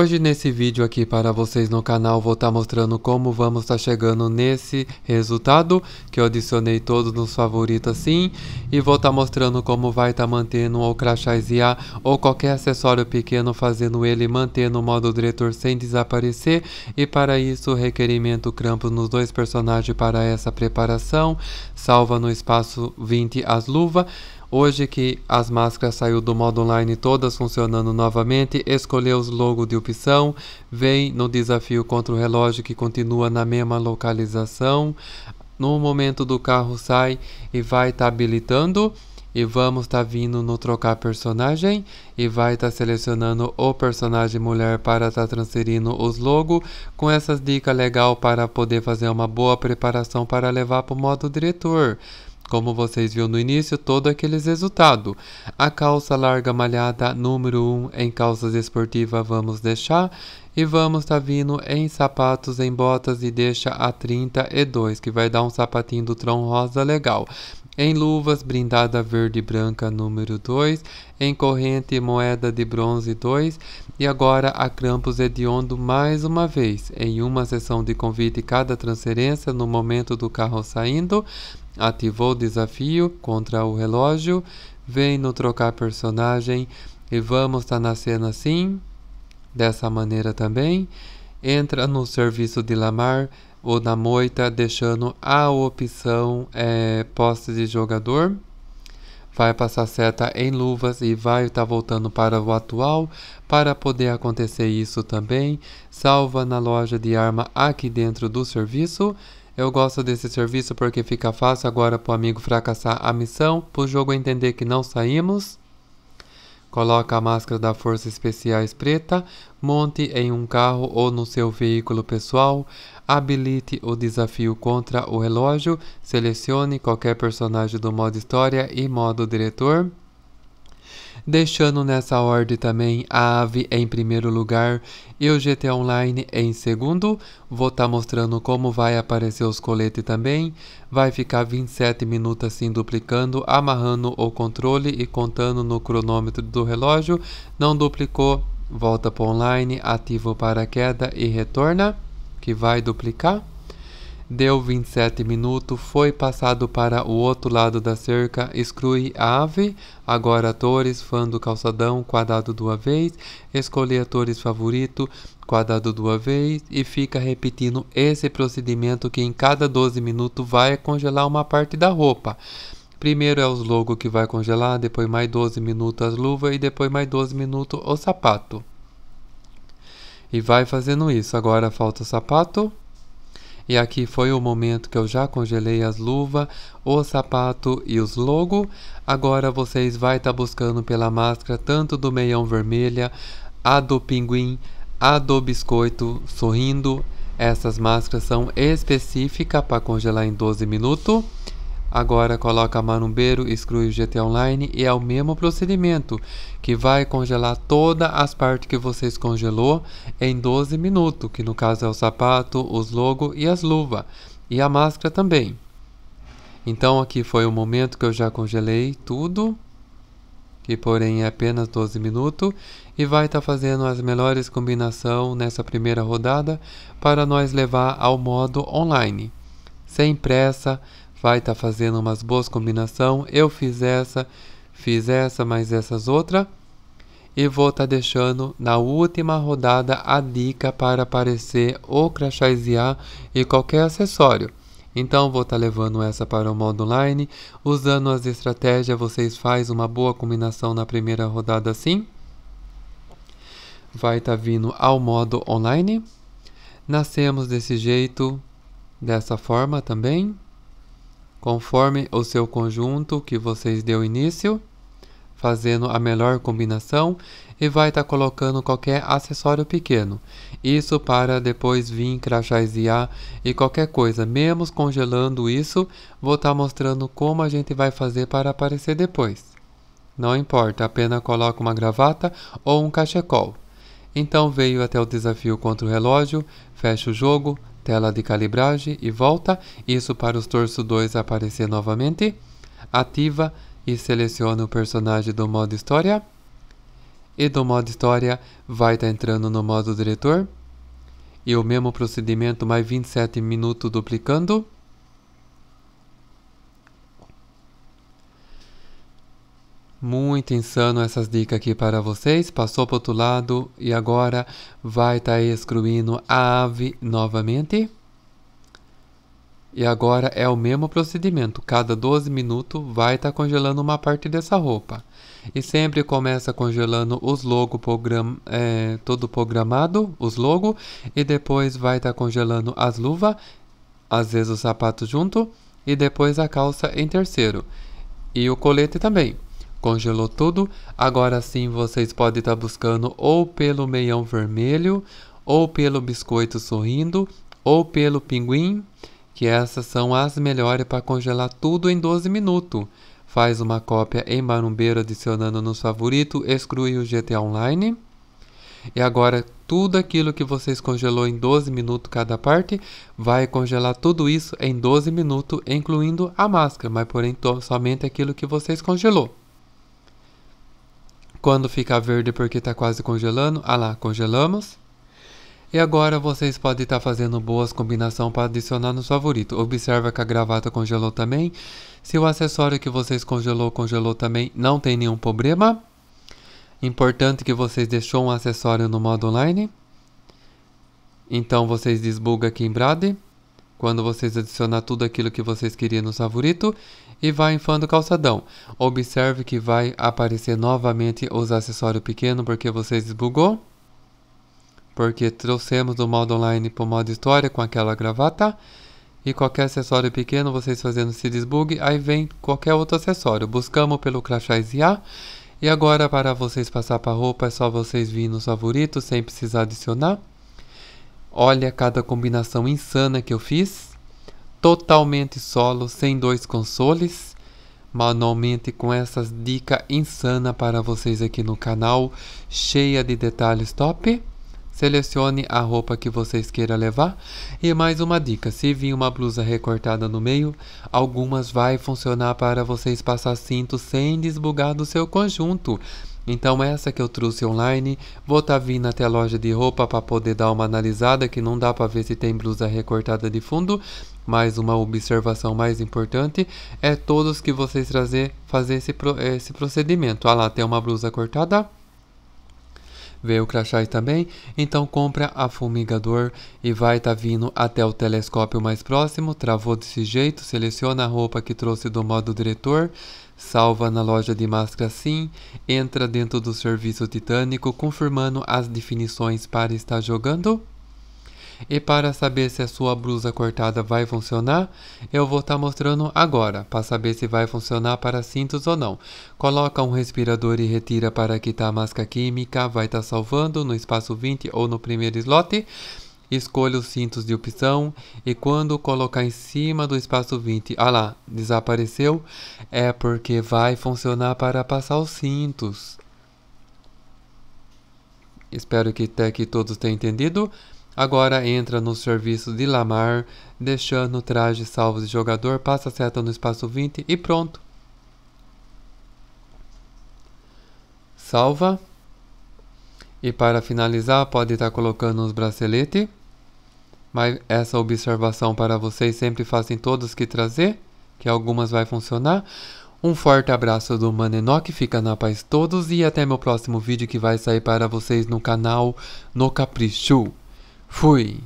Hoje nesse vídeo aqui para vocês no canal vou estar tá mostrando como vamos estar tá chegando nesse resultado que eu adicionei todos nos favoritos assim e vou estar tá mostrando como vai estar tá mantendo o crachás IA ou qualquer acessório pequeno fazendo ele manter no modo diretor sem desaparecer e para isso requerimento crampos nos dois personagens para essa preparação salva no espaço 20 as luvas Hoje que as máscaras saiu do modo online todas funcionando novamente, escolheu os logos de opção, vem no desafio contra o relógio que continua na mesma localização. No momento do carro sai e vai estar tá habilitando e vamos estar tá vindo no trocar personagem e vai estar tá selecionando o personagem mulher para estar tá transferindo os logos com essas dicas legal para poder fazer uma boa preparação para levar para o modo diretor. Como vocês viram no início, todo aqueles resultado. A calça larga malhada número 1 um, em calças esportiva vamos deixar e vamos tá vindo em sapatos, em botas e deixa a 32, que vai dar um sapatinho do tron rosa legal. Em luvas, brindada verde e branca número 2, em corrente, moeda de bronze 2, e agora a Krampus hediondo mais uma vez, em uma sessão de convite cada transferência no momento do carro saindo, ativou o desafio contra o relógio, vem no trocar personagem e vamos estar tá na cena assim, dessa maneira também. Entra no serviço de Lamar ou na moita, deixando a opção é, posse de jogador. Vai passar seta em luvas e vai estar tá voltando para o atual. Para poder acontecer isso também, salva na loja de arma aqui dentro do serviço eu gosto desse serviço porque fica fácil agora para o amigo fracassar a missão, para o jogo entender que não saímos. Coloca a máscara da Força Especiais preta, monte em um carro ou no seu veículo pessoal, habilite o desafio contra o relógio, selecione qualquer personagem do modo história e modo diretor deixando nessa ordem também a AVE em primeiro lugar e o GT Online em segundo. Vou estar tá mostrando como vai aparecer os coletes também. Vai ficar 27 minutos assim duplicando, amarrando o controle e contando no cronômetro do relógio. Não duplicou, volta para online, ativa o paraquedas e retorna, que vai duplicar. Deu 27 minutos, foi passado para o outro lado da cerca, exclui a ave, agora atores, fã do calçadão, quadrado duas vezes, escolhe atores favorito, quadrado duas vezes e fica repetindo esse procedimento que em cada 12 minutos vai congelar uma parte da roupa. Primeiro é os logos que vai congelar, depois mais 12 minutos as luvas e depois mais 12 minutos o sapato. E vai fazendo isso. Agora falta o sapato. E aqui foi o momento que eu já congelei as luvas, o sapato e os logo. Agora vocês vai estar tá buscando pela máscara tanto do meião vermelha, a do pinguim, a do biscoito sorrindo. Essas máscaras são específicas para congelar em 12 minutos. Agora coloca Marumbeiro exclui o GT Online e é o mesmo procedimento, que vai congelar todas as partes que vocês congelou em 12 minutos, que no caso é o sapato, os logos e as luvas, e a máscara também. Então aqui foi o momento que eu já congelei tudo, que porém é apenas 12 minutos, e vai estar tá fazendo as melhores combinações nessa primeira rodada para nós levar ao modo online. Sem pressa, vai estar tá fazendo umas boas combinação. Eu fiz essa, fiz essa, mais essas outras. E vou estar tá deixando na última rodada a dica para aparecer o crachá e qualquer acessório. Então vou estar tá levando essa para o modo online. Usando as estratégias, vocês faz uma boa combinação na primeira rodada assim. Vai estar tá vindo ao modo online. Nascemos desse jeito, dessa forma também conforme o seu conjunto que vocês deu início, fazendo a melhor combinação e vai estar tá colocando qualquer acessório pequeno. Isso para depois vir crachaisear e qualquer coisa, mesmo congelando isso, vou estar tá mostrando como a gente vai fazer para aparecer depois. Não importa, apenas coloca uma gravata ou um cachecol. Então veio até o desafio contra o relógio, fecha o jogo, tela de calibragem e volta, isso para os torso 2 aparecer novamente. Ativa e seleciona o personagem do modo história. E do modo história vai estar tá entrando no modo diretor. E o mesmo procedimento mais 27 minutos duplicando. Muito insano essas dicas aqui para vocês. Passou para o outro lado e agora vai estar tá excluindo a ave novamente. E agora é o mesmo procedimento. Cada 12 minutos vai estar tá congelando uma parte dessa roupa. E sempre começa congelando os logos program, é, todo programado, os logos. E depois vai estar tá congelando as luvas, às vezes o sapato junto. E depois a calça em terceiro. E o colete também congelou tudo. Agora sim vocês podem estar tá buscando ou pelo meião vermelho, ou pelo biscoito sorrindo, ou pelo pinguim, que essas são as melhores para congelar tudo em 12 minutos. Faz uma cópia em marumbeiro adicionando nos favoritos, exclui o GTA Online. E agora tudo aquilo que vocês congelou em 12 minutos cada parte, vai congelar tudo isso em 12 minutos, incluindo a máscara, mas porém somente aquilo que vocês congelou. Quando fica verde porque está quase congelando, ah lá, congelamos. E agora vocês podem estar tá fazendo boas combinações para adicionar no favorito. Observa que a gravata congelou também. Se o acessório que vocês congelou, congelou também, não tem nenhum problema. Importante que vocês deixou um acessório no modo online. Então vocês desbugam aqui em Brade quando vocês adicionar tudo aquilo que vocês queriam no favorito e vai infando o calçadão. Observe que vai aparecer novamente os acessórios pequenos porque vocês desbugou. Porque trouxemos do modo online para o modo história com aquela gravata. E qualquer acessório pequeno, vocês fazendo esse desbug, aí vem qualquer outro acessório. Buscamos pelo crachá IA. E agora para vocês passar para roupa é só vocês virem nos favoritos sem precisar adicionar. Olha cada combinação insana que eu fiz. Totalmente solo, sem dois consoles. Manualmente com essas dicas insana para vocês aqui no canal, cheia de detalhes top. Selecione a roupa que vocês queiram levar. E mais uma dica, se vir uma blusa recortada no meio, algumas vai funcionar para vocês passar cinto sem desbugar do seu conjunto. Então essa que eu trouxe online, vou estar tá vindo até a loja de roupa para poder dar uma analisada, que não dá para ver se tem blusa recortada de fundo. Mas uma observação mais importante é todos que vocês trazer fazer esse, esse procedimento. Ah lá, tem uma blusa cortada, Veio o crachá também, então compra a fumigador e vai estar tá vindo até o telescópio mais próximo, travou desse jeito, seleciona a roupa que trouxe do modo diretor, salva na loja de máscara sim, entra dentro do serviço titânico confirmando as definições para estar jogando. E para saber se a sua blusa cortada vai funcionar, eu vou estar tá mostrando agora, para saber se vai funcionar para cintos ou não. Coloca um respirador e retira para quitar a máscara química, vai estar tá salvando no espaço 20 ou no primeiro slot. Escolha os cintos de opção e quando colocar em cima do espaço 20, ah lá, desapareceu, é porque vai funcionar para passar os cintos. Espero que até que todos tenham entendido. Agora entra no serviço de Lamar, deixando o traje salvo de jogador, passa a seta no espaço 20 e pronto. Salva. E para finalizar, pode estar colocando os braceletes. Mas essa observação para vocês sempre fazem todos que trazer, que algumas vai funcionar. Um forte abraço do Manenok, fica na paz todos e até meu próximo vídeo que vai sair para vocês no canal No Capricho. Fui!